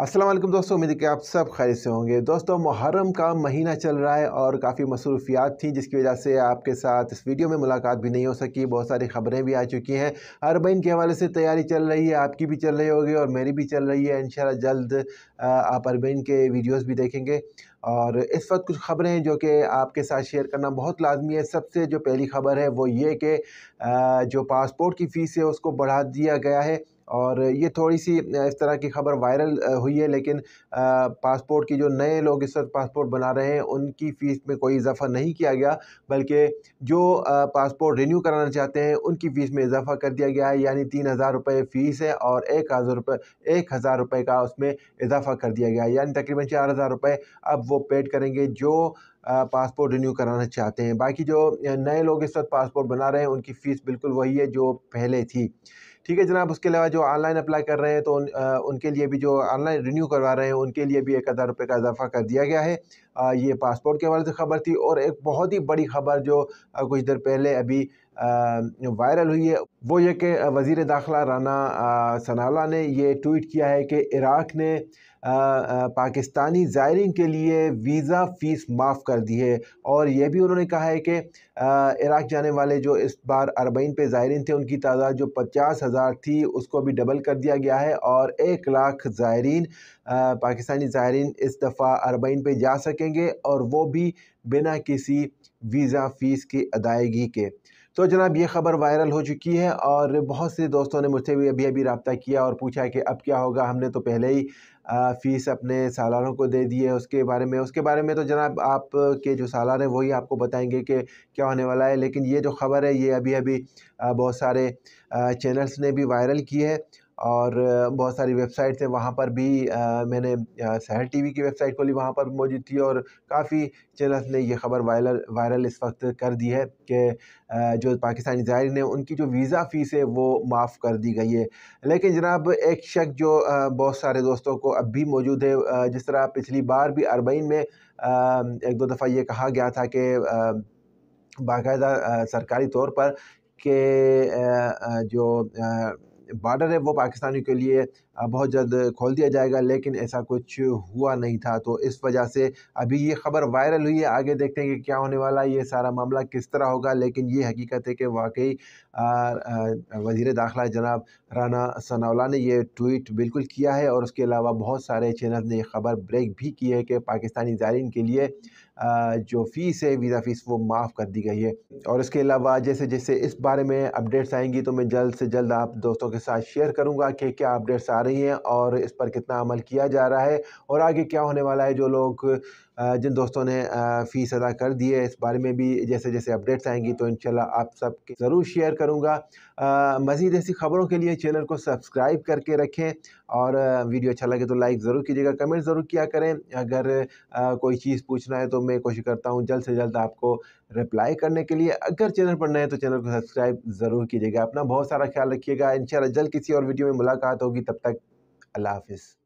असलम दोस्तों उम्मीद है कि आप सब खैर से होंगे दोस्तों मुहर्रम का महीना चल रहा है और काफ़ी मसरूफियात थी जिसकी वजह से आपके साथ इस वीडियो में मुलाकात भी नहीं हो सकी बहुत सारी खबरें भी आ चुकी हैं अरबईन के हवाले से तैयारी चल रही है आपकी भी चल रही होगी और मेरी भी चल रही है इन जल्द आप अरबईन के वीडियोज़ भी देखेंगे और इस वक्त कुछ खबरें हैं जो कि आपके साथ शेयर करना बहुत लाजमी है सबसे जो पहली खबर है वो ये कि जो पासपोर्ट की फ़ीस है उसको बढ़ा दिया गया है और ये थोड़ी सी इस तरह की खबर वायरल हुई है लेकिन पासपोर्ट की जो नए लोग इस वक्त पासपोर्ट बना रहे हैं उनकी फ़ीस में कोई इजाफा नहीं किया गया बल्कि जो पासपोर्ट रिन्यू कराना चाहते हैं उनकी फ़ीस में इजाफा कर दिया गया है यानी तीन हज़ार रुपये फ़ीस है और एक हज़ार रुपये एक हज़ार रुपये का उसमें इजाफा कर दिया गया है यानी तकरीबन चार हज़ार रुपये अब वो पेड करेंगे जो पासपोर्ट रिन्यू कराना चाहते हैं बाकी जो नए लोग इस वक्त पासपोर्ट बना रहे हैं उनकी फ़ीस बिल्कुल वही है जो पहले थी ठीक है जनाब उसके अलावा जो ऑनलाइन अप्लाई कर रहे हैं तो उन, आ, उनके लिए भी जो ऑनलाइन रिन्यू करवा रहे हैं उनके लिए भी एक हज़ार रुपये का इजाफा कर दिया गया है आ, ये पासपोर्ट के हवाले से खबर थी और एक बहुत ही बड़ी खबर जो आ, कुछ देर पहले अभी वायरल हुई है वो ये कि वज़ी दाखिला राना सनाला ने यह ट्वीट किया है कि इराक़ ने पाकिस्तानी ज़ायरीन के लिए वीज़ा फ़ीस माफ़ कर दी है और यह भी उन्होंने कहा है कि इराक जाने वाले जो इस बार अरबईन पे ज़ायरीन थे उनकी तादाद जो पचास हज़ार थी उसको भी डबल कर दिया गया है और एक लाख ज़ायरीन पाकिस्तानी ज़ायरीन इस दफ़ा अरबईन पे जा सकेंगे और वो भी बिना किसी वीज़ा फ़ीस की अदायगी के तो जनाब ये खबर वायरल हो चुकी है और बहुत से दोस्तों ने मुझसे भी अभी अभी रबता किया और पूछा कि अब क्या होगा हमने तो पहले ही फ़ीस अपने सालारों को दे दी है उसके बारे में उसके बारे में तो जनाब आप के जो सालार हैं वही आपको बताएंगे कि क्या होने वाला है लेकिन ये जो खबर है ये अभी अभी बहुत सारे चैनल्स ने भी वायरल की है और बहुत सारी वेबसाइट्स हैं वहाँ पर भी मैंने शहर टीवी की वेबसाइट खोली वहाँ पर मौजूद थी और काफ़ी चैनल्स ने यह खबर वायरल वायरल इस वक्त कर दी है कि जो पाकिस्तानी ज़ायरीन है उनकी जो वीज़ा फ़ीस है वो माफ़ कर दी गई है लेकिन जनाब एक शख्स जो बहुत सारे दोस्तों को अब भी मौजूद है जिस तरह पिछली बार भी अरबईन में एक दो दफ़ा ये कहा गया था कि बाकायदा सरकारी तौर पर के जो बॉर्डर है वो पाकिस्तानियों के लिए बहुत जल्द खोल दिया जाएगा लेकिन ऐसा कुछ हुआ नहीं था तो इस वजह से अभी ये खबर वायरल हुई है आगे देखते हैं कि क्या होने वाला है ये सारा मामला किस तरह होगा लेकिन ये हकीकत है कि वाकई वजीर दाखिला जनाब राना सनावला ने यह ट्वीट बिल्कुल किया है और उसके अलावा बहुत सारे चैनल ने खबर ब्रेक भी की है कि पाकिस्तानी ज़ायरीन के लिए जो फ़ीस है वीज़ा फ़ीस वो माफ़ कर दी गई है और इसके अलावा जैसे जैसे इस बारे में अपडेट्स आएंगी तो मैं जल्द से जल्द आप दोस्तों के साथ शेयर करूँगा कि क्या अपडेट्स आ रही हैं और इस पर कितना अमल किया जा रहा है और आगे क्या होने वाला है जो लोग जिन दोस्तों ने फ़ीस अदा कर दी है इस बारे में भी जैसे जैसे अपडेट्स आएंगी तो इनशाला आप सब ज़रूर शेयर करूँगा मज़ीद ऐसी ख़बरों के लिए चैनल को सब्सक्राइब करके रखें और वीडियो अच्छा लगे तो लाइक ज़रूर कीजिएगा कमेंट ज़रूर किया करें अगर कोई चीज़ पूछना है तो मैं कोशिश करता हूँ जल्द से जल्द आपको रिप्लाई करने के लिए अगर चैनल पर नए तो चैनल को सब्सक्राइब ज़रूर कीजिएगा अपना बहुत सारा ख्याल रखिएगा इन जल्द किसी और वीडियो में मुलाकात होगी तब तक love Hafiz.